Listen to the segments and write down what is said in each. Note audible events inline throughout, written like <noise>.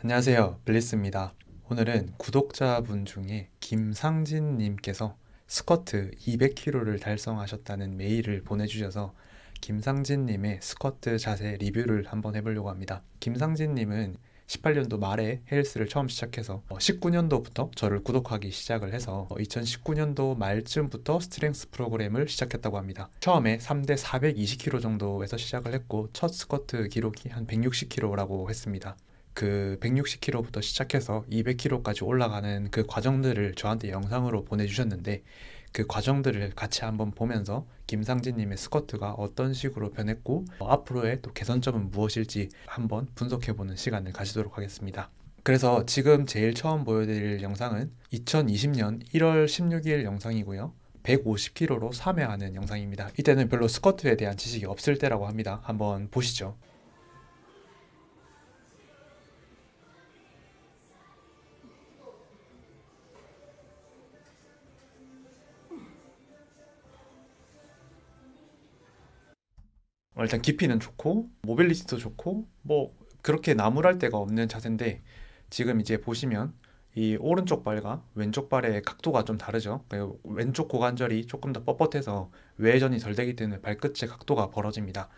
안녕하세요. 블리스입니다. 오늘은 구독자분 중에 김상진님께서 스쿼트 200kg를 달성하셨다는 메일을 보내주셔서 김상진님의 스쿼트 자세 리뷰를 한번 해보려고 합니다. 김상진님은 18년도 말에 헬스를 처음 시작해서 19년도부터 어, 저를 구독하기 시작을 해서 2019년도 어, 말쯤부터 스트렝스 프로그램을 시작했다고 합니다. 처음에 3대 420kg 정도에서 시작을 했고 첫 스쿼트 기록이 한 160kg라고 했습니다. 그 160kg부터 시작해서 200kg까지 올라가는 그 과정들을 저한테 영상으로 보내주셨는데 그 과정들을 같이 한번 보면서 김상진님의 스쿼트가 어떤 식으로 변했고 앞으로의 또 개선점은 무엇일지 한번 분석해보는 시간을 가지도록 하겠습니다. 그래서 지금 제일 처음 보여드릴 영상은 2020년 1월 16일 영상이고요. 150kg로 3회하는 영상입니다. 이때는 별로 스쿼트에 대한 지식이 없을 때라고 합니다. 한번 보시죠. 어, 일단 깊이는 좋고 모빌리티도 좋고 뭐 그렇게 나무랄 데가 없는 자세인데 지금 이제 보시면 이 오른쪽 발과 왼쪽 발의 각도가 좀 다르죠. 그 왼쪽 고관절이 조금 더 뻣뻣해서 외회전이 덜 되기 때문에 발끝의 각도가 벌어집니다.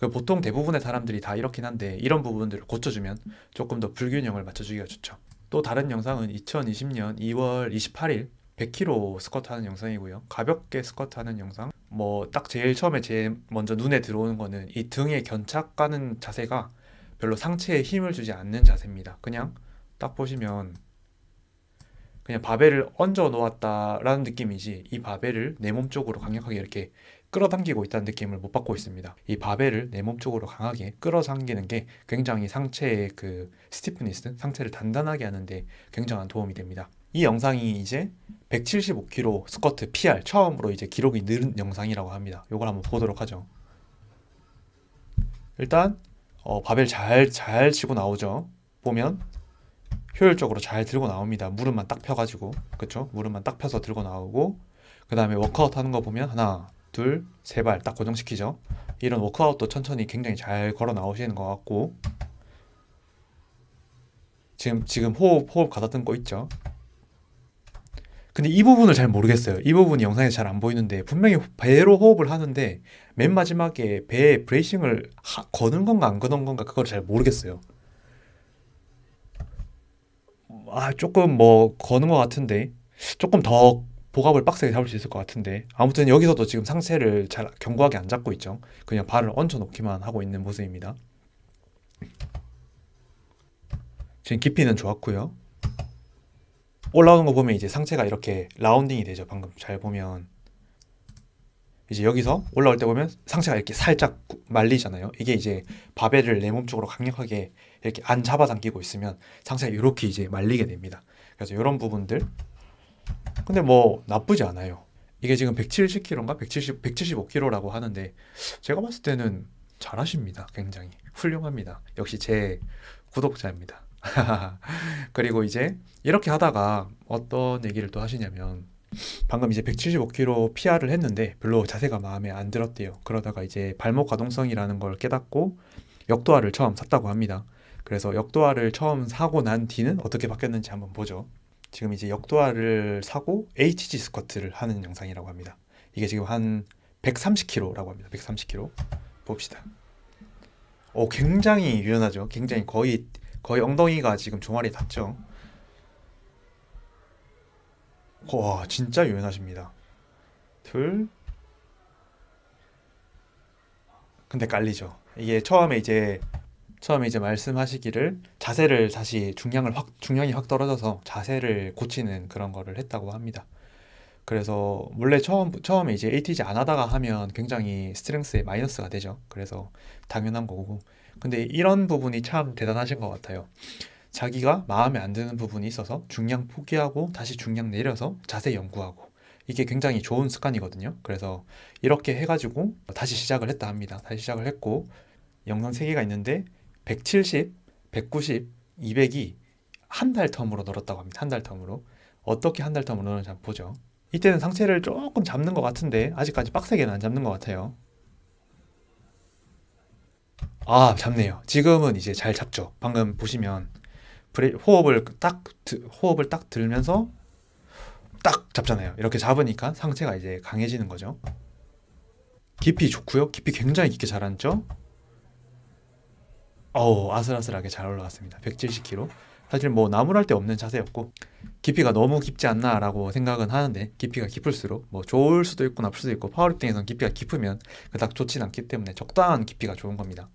그 보통 대부분의 사람들이 다 이렇긴 한데 이런 부분들을 고쳐주면 조금 더 불균형을 맞춰주기가 좋죠. 또 다른 영상은 2020년 2월 28일 100kg 스쿼트 하는 영상이고요. 가볍게 스쿼트 하는 영상 뭐딱 제일 처음에 제일 먼저 눈에 들어오는 거는 이 등에 견착 가는 자세가 별로 상체에 힘을 주지 않는 자세입니다. 그냥 딱 보시면 그냥 바벨을 얹어 놓았다라는 느낌이지 이 바벨을 내 몸 쪽으로 강력하게 이렇게 끌어당기고 있다는 느낌을 못 받고 있습니다. 이 바벨을 내 몸 쪽으로 강하게 끌어당기는 게 굉장히 상체의 그 스티프니스, 상체를 단단하게 하는데 굉장한 도움이 됩니다. 이 영상이 이제 175kg 스쿼트 PR 처음으로 이제 기록이 늘은 영상이라고 합니다. 요걸 한번 보도록 하죠. 일단 어, 바벨 잘 잘 치고 나오죠. 보면 효율적으로 잘 들고 나옵니다. 무릎만 딱 펴가지고 그쵸? 무릎만 딱 펴서 들고 나오고 그 다음에 워크아웃 하는 거 보면 하나 둘 세 발 딱 고정시키죠. 이런 워크아웃도 천천히 굉장히 잘 걸어 나오시는 것 같고 지금 지금 호흡 호흡 가다듬고 있죠. 근데 이 부분을 잘 모르겠어요. 이 부분이 영상에 잘 안 보이는데 분명히 배로 호흡을 하는데 맨 마지막에 배에 브레이싱을 하, 거는 건가 안 거는 건가 그걸 잘 모르겠어요. 아 조금 뭐 거는 것 같은데 조금 더 복압을 빡세게 잡을 수 있을 것 같은데 아무튼 여기서도 지금 상체를 잘 견고하게 안 잡고 있죠. 그냥 발을 얹혀 놓기만 하고 있는 모습입니다. 지금 깊이는 좋았고요. 올라오는 거 보면 이제 상체가 이렇게 라운딩이 되죠. 방금 잘 보면 이제 여기서 올라올 때 보면 상체가 이렇게 살짝 말리잖아요. 이게 이제 바벨을 내 몸쪽으로 강력하게 이렇게 안 잡아당기고 있으면 상체가 이렇게 이제 말리게 됩니다. 그래서 이런 부분들 근데 뭐 나쁘지 않아요. 이게 지금 170kg인가 170 175kg라고 하는데 제가 봤을 때는 잘하십니다. 굉장히 훌륭합니다. 역시 제 구독자입니다. <laughs> 그리고 이제 이렇게 하다가 어떤 얘기를 또 하시냐면 방금 이제 1 7 5 k g PR을 했는데 별로 자세가 마음에 안 들었대요. 그러다가 이제 발목 가동성이라는 걸 깨닫고 역도화를 처음 샀다고 합니다. 그래서 역도화를 처음 사고 난 뒤는 어떻게 바뀌었는지 한번 보죠. 지금 이제 역도화를 사고 HG 스쿼트를 하는 영상이라고 합니다. 이게 지금 한 130kg라고 합니다. 130kg 봅시다. 오, 굉장히 유연하죠. 굉장히 거의 거의 엉덩이가 지금 종아리 닿죠. 와 진짜 유연하십니다. 둘. 근데 깔리죠. 이게 처음에 이제 처음에 이제 말씀하시기를 자세를 다시 중량을 확 중량이 확 떨어져서 자세를 고치는 그런 거를 했다고 합니다. 그래서 원래 처음 처음에 이제 ATG 안 하다가 하면 굉장히 스트렝스에 마이너스가 되죠. 그래서 당연한 거고. 근데 이런 부분이 참 대단하신 것 같아요. 자기가 마음에 안 드는 부분이 있어서 중량 포기하고 다시 중량 내려서 자세 연구하고 이게 굉장히 좋은 습관이거든요. 그래서 이렇게 해가지고 다시 시작을 했다 합니다. 다시 시작을 했고 영상 3개가 있는데 170, 190, 200이 한 달 텀으로 늘었다고 합니다. 한 달 텀으로 어떻게 한 달 텀으로 늘었는지 한번 보죠. 이때는 상체를 조금 잡는 것 같은데 아직까지 빡세게는 안 잡는 것 같아요. 아 잡네요. 지금은 이제 잘 잡죠. 방금 보시면 호흡을 딱 호흡을 딱 들면서 딱 잡잖아요. 이렇게 잡으니까 상체가 이제 강해지는 거죠. 깊이 좋고요. 깊이 굉장히 깊게 잘 앉죠. 어우 아슬아슬하게 잘 올라갔습니다. 170kg. 사실 뭐 나무랄 데 없는 자세였고 깊이가 너무 깊지 않나라고 생각은 하는데 깊이가 깊을수록 뭐 좋을 수도 있고 나쁠 수도 있고 파워리프팅에선 깊이가 깊으면 그닥 좋진 않기 때문에 적당한 깊이가 좋은 겁니다.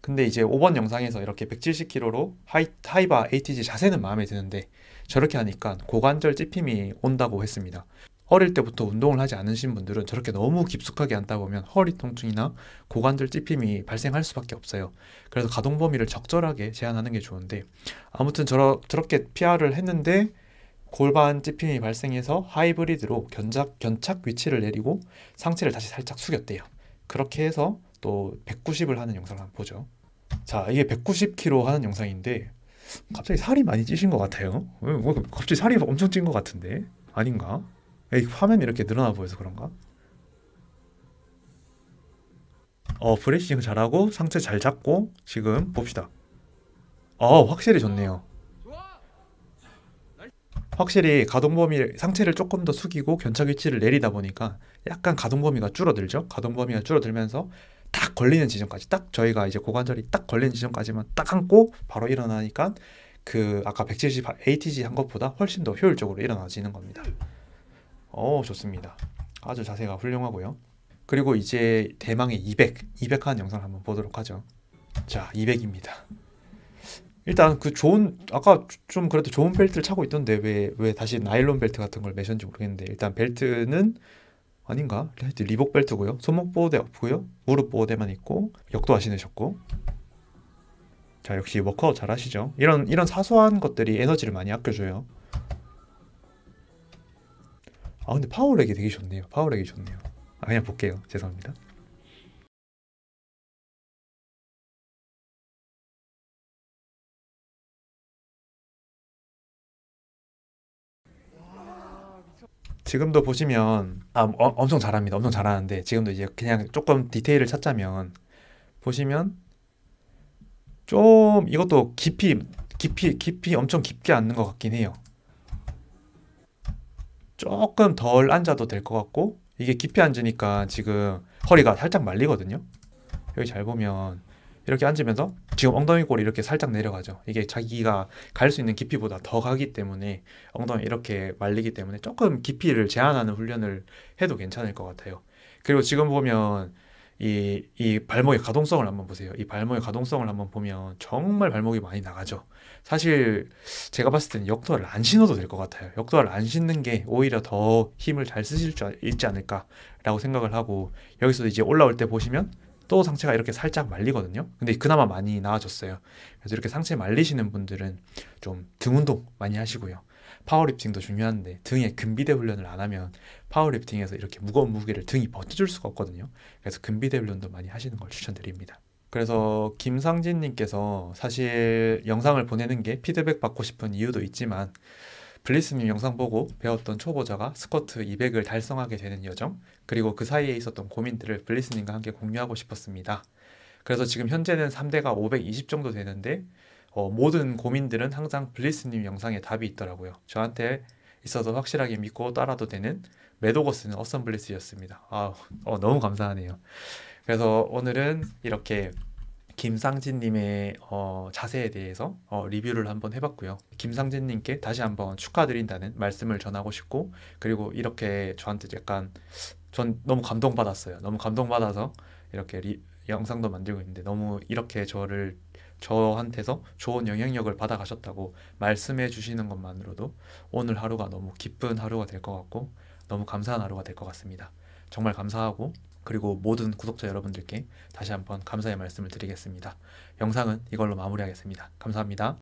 근데 이제 5번 영상에서 이렇게 170kg로 하이, 하이바 ATG 자세는 마음에 드는데 저렇게 하니까 고관절 찝힘이 온다고 했습니다. 어릴 때부터 운동을 하지 않으신 분들은 저렇게 너무 깊숙하게 앉다 보면 허리 통증이나 고관절 찝힘이 발생할 수밖에 없어요. 그래서 가동 범위를 적절하게 제한하는 게 좋은데 아무튼 저러, 저렇게 PR을 했는데 골반 찝힘이 발생해서 하이브리드로 견작, 견착 위치를 내리고 상체를 다시 살짝 숙였대요. 그렇게 해서 또 190을 하는 영상을 한번 보죠. 자, 이게 190kg 하는 영상인데 갑자기 살이 많이 찌신 것 같아요. 갑자기 살이 엄청 찐 것 같은데 아닌가? 화면이 이렇게 늘어나 보여서 그런가? 어 브레싱 잘하고 상체 잘 잡고 지금 봅시다 어 확실히 좋네요 확실히 가동 범위 상체를 조금 더 숙이고 견착 위치를 내리다 보니까 약간 가동 범위가 줄어들죠 가동 범위가 줄어들면서 딱 걸리는 지점까지 딱 저희가 이제 고관절이 딱 걸리는 지점까지만 딱 안고 바로 일어나니까 그 아까 170 ATG 한 것보다 훨씬 더 효율적으로 일어나지는 겁니다 어 좋습니다. 아주 자세가 훌륭하고요. 그리고 이제 대망의 200, 200 한 영상을 한번 보도록 하죠. 자, 200입니다. 일단 그 좋은 아까 좀 그래도 좋은 벨트를 차고 있던데 왜 왜 다시 나일론 벨트 같은 걸 매셨는지 모르겠는데 일단 벨트는 아닌가? 리복 벨트고요. 손목 보호대 없고요. 무릎 보호대만 있고 역도 안 신으셨고 자 역시 워크아웃 잘 하시죠 이런 이런 사소한 것들이 에너지를 많이 아껴줘요 아 근데 파워렉이 되게 좋네요. 파워렉이 좋네요. 아 그냥 볼게요. 죄송합니다. 지금도 보시면 아 어, 엄청 잘합니다. 엄청 잘하는데 지금도 이제 그냥 조금 디테일을 찾자면 보시면 좀 이것도 깊이 깊이 깊이 엄청 깊게 앉는 것 같긴 해요. 조금 덜 앉아도 될 것 같고 이게 깊이 앉으니까 지금 허리가 살짝 말리거든요. 여기 잘 보면 이렇게 앉으면서 지금 엉덩이 꼬리 이렇게 살짝 내려가죠. 이게 자기가 갈 수 있는 깊이보다 더 가기 때문에 엉덩이 이렇게 말리기 때문에 조금 깊이를 제한하는 훈련을 해도 괜찮을 것 같아요. 그리고 지금 보면 이, 이 발목의 가동성을 한번 보세요. 이 발목의 가동성을 한번 보면 정말 발목이 많이 나가죠. 사실 제가 봤을 때는 역도화를 안 신어도 될 것 같아요. 역도화를 안 신는 게 오히려 더 힘을 잘 쓰실 줄 아, 있지 않을까라고 생각을 하고 여기서 도 이제 올라올 때 보시면 또 상체가 이렇게 살짝 말리거든요. 근데 그나마 많이 나아졌어요. 그래서 이렇게 상체 말리시는 분들은 좀 등 운동 많이 하시고요. 파워리프팅도 중요한데 등에 근비대 훈련을 안 하면 파워리프팅에서 이렇게 무거운 무게를 등이 버텨줄 수가 없거든요. 그래서 근비대 훈련도 많이 하시는 걸 추천드립니다. 그래서 김상진님께서 사실 영상을 보내는 게 피드백 받고 싶은 이유도 있지만 블리스님 영상 보고 배웠던 초보자가 스쿼트 200을 달성하게 되는 여정 그리고 그 사이에 있었던 고민들을 블리스님과 함께 공유하고 싶었습니다. 그래서 지금 현재는 3대가 520 정도 되는데 어, 모든 고민들은 항상 블리스님 영상에 답이 있더라고요. 저한테 있어서 확실하게 믿고 따라도 되는 매도고 스는 어썸블리스였습니다. 아, 어, 너무 감사하네요. 그래서 오늘은 이렇게 김상진님의 어, 자세에 대해서 어, 리뷰를 한번 해봤고요. 김상진님께 다시 한번 축하드린다는 말씀을 전하고 싶고 그리고 이렇게 저한테 약간 전 너무 감동받았어요. 너무 감동받아서 이렇게 리, 영상도 만들고 있는데 너무 이렇게 저를 저한테서 좋은 영향력을 받아가셨다고 말씀해 주시는 것만으로도 오늘 하루가 너무 기쁜 하루가 될 것 같고 너무 감사한 하루가 될 것 같습니다. 정말 감사하고 그리고 모든 구독자 여러분들께 다시 한번 감사의 말씀을 드리겠습니다. 영상은 이걸로 마무리하겠습니다. 감사합니다.